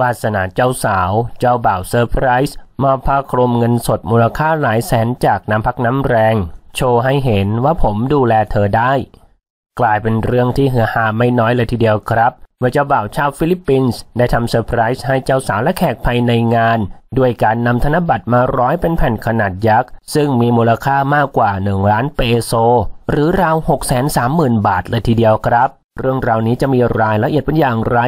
วาสนาเจ้าสาวเจ้าบ่าวเซอร์ไพรส์มาพาครมเงินสดมูลค่าหลายแสนจากน้ำพักน้ำแรง โชว์ให้เห็นว่าผมดูแลเธอได้ กลายเป็นเรื่องที่เฮือฮาไม่น้อยเลยทีเดียวครับเมื่อเจ้าบ่าวชาวฟิลิปปินส์ได้ทำเซอร์ไพรส์ให้เจ้าสาวและแขกภายในงาน ด้วยการนำธนบัตรมาร้อยเป็นแผ่นขนาดยักษ์ ซึ่งมีมูลค่ามากกว่า1ล้านเปโซหรือราว6 3 0 0 0 0 บาทเลยทีเดียวครับ เรื่องราวนี้จะมีรายละเอียดเป็นอย่างไร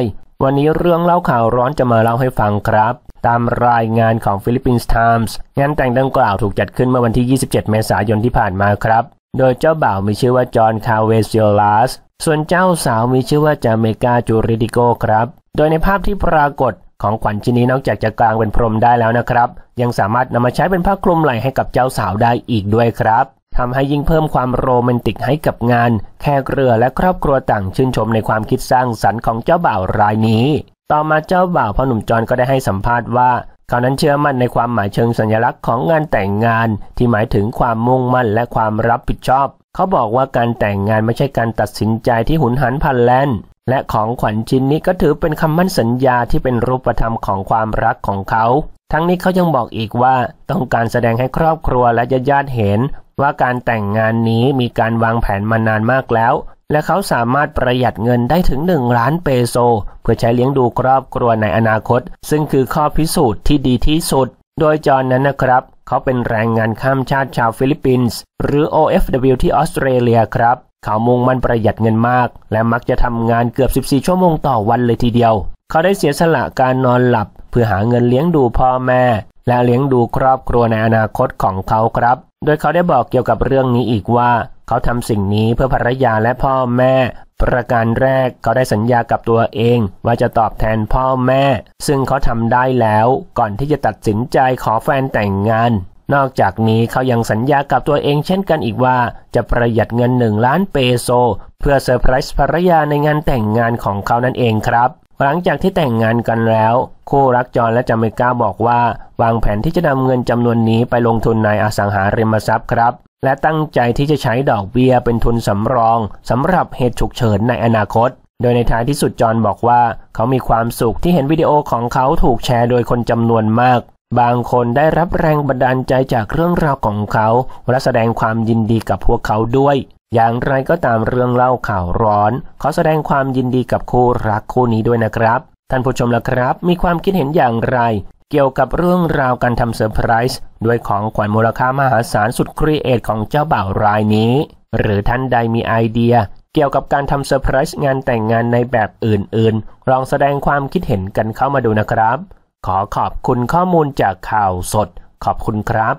วันนี้เรื่องเล่าข่าวร้อนจะมาเล่าให้ฟังครับ ตามรายงานของ Philippines Times งานแต่งดังกล่าวถูกจัดขึ้นเมื่อวันที่ 27 เมษายนที่ผ่านมาครับ โดยเจ้าบ่าวมีชื่อว่าจอห์นคาเวซิโอลาสส่วนเจ้าสาวมีชื่อว่าจาเมกาจูริดิโกครับ โดยในภาพที่ปรากฏของขวัญชิ้นนี้นอกจากจะกลางเป็นพรมได้แล้วนะครับ ยังสามารถนำมาใช้เป็นผ้าคลุมไหล่ให้กับเจ้าสาวได้อีกด้วยครับทำให้ยิ่งเพิ่มความโรแมนติกให้กับงานแขกเรือและครอบครัวต่างชื่นชมในความคิดสร้างสรรค์ของเจ้าบ่าวรายนี้ ต่อมาเจ้าบ่าวพ่อหนุ่มจอนก็ได้ให้สัมภาษณ์ว่าเขานั้นเชื่อมั่นในความหมายเชิงสัญลักษณ์ของงานแต่งงาน ที่หมายถึงความมุ่งมั่นและความรับผิดชอบ เขาบอกว่าการแต่งงานไม่ใช่การตัดสินใจที่หุนหันพันแล่นและของขวัญชิ้นนี้ก็ถือเป็นคำมั่นสัญญาที่เป็นรูปธรรมของความรักของเขา ทั้งนี้เขายังบอกอีกว่าต้องการแสดงให้ครอบครัวและญาติญาตเห็น ว่าการแต่งงานนี้มีการวางแผนมานานมากแล้ว และเขาสามารถประหยัดเงินได้ถึง 1 ล้านเปโซเพื่อใช้เลี้ยงดูครอบครัวในอนาคต ซึ่งคือข้อพิสูจน์ที่ดีที่สุด โดยจอนนั้นนะครับ เขาเป็นแรงงานข้ามชาติชาวฟิลิปปินส์หรือ OFW ที่ออสเตรเลียครับเขามงมันประหยัดเงินมาก และมักจะทำงานเกือบ 14 ชั่วโมงต่อวันเลยทีเดียว เขาได้เสียสละการนอนหลับเพื่อหาเงินเลี้ยงดูพ่อแม่ และเลี้ยงดูครอบครัวในอนาคตของเขาครับ โดยเขาได้บอกเกี่ยวกับเรื่องนี้อีกว่า เขาทำสิ่งนี้เพื่อภรรยาและพ่อแม่ ประการแรกเขาได้สัญญากับตัวเอง ว่าจะตอบแทนพ่อแม่ ซึ่งเขาทำได้แล้วก่อนที่จะตัดสินใจขอแฟนแต่งงานนอกจากนี้เขายังสัญญากับตัวเองเช่นกันอีกว่า จะประหยัดเงินหนึ่งล้านเปโซ เพื่อเซอร์ไพรส์ภรรยาในงานแต่งงานของเขานั่นเองครับ หลังจากที่แต่งงานกันแล้ว คู่รักจอนและจาเิกาบอกว่าวางแผนที่จะนำเงินจำนวนนี้ไปลงทุนในอสังหาริมทรัพย์ครับ และตั้งใจที่จะใช้ดอกเบี้ยเป็นทุนสำรองสำหรับเหตุฉุกเฉินในอนาคต โดยในท้ายที่สุดจอนบอกว่าเขามีความสุขที่เห็นวิดีโอของเขาถูกแชร์ โดยคนจำนวนมากบางคนได้รับแรงบันดาลใจจากเรื่องราวของเขาและแสดงความยินดีกับพวกเขาด้วย อย่างไรก็ตามเรื่องเล่าข่าวร้อน เขาแสดงความยินดีกับคู่รักคู่นี้ด้วยนะครับ ท่านผู้ชมล่ะครับ มีความคิดเห็นอย่างไร เกี่ยวกับเรื่องราวการทำเซอร์ไพรส์ด้วยของขวัญมูลค่ามหาศาลสุดครีเอทของเจ้าบ่าวรายนี้ หรือท่านใดมีไอเดียเกี่ยวกับการทำเซอร์ไพรส์งานแต่งงานในแบบอื่นๆลองแสดงความคิดเห็นกันเข้ามาดูนะครับขอขอบคุณข้อมูลจากข่าวสด ขอบคุณครับ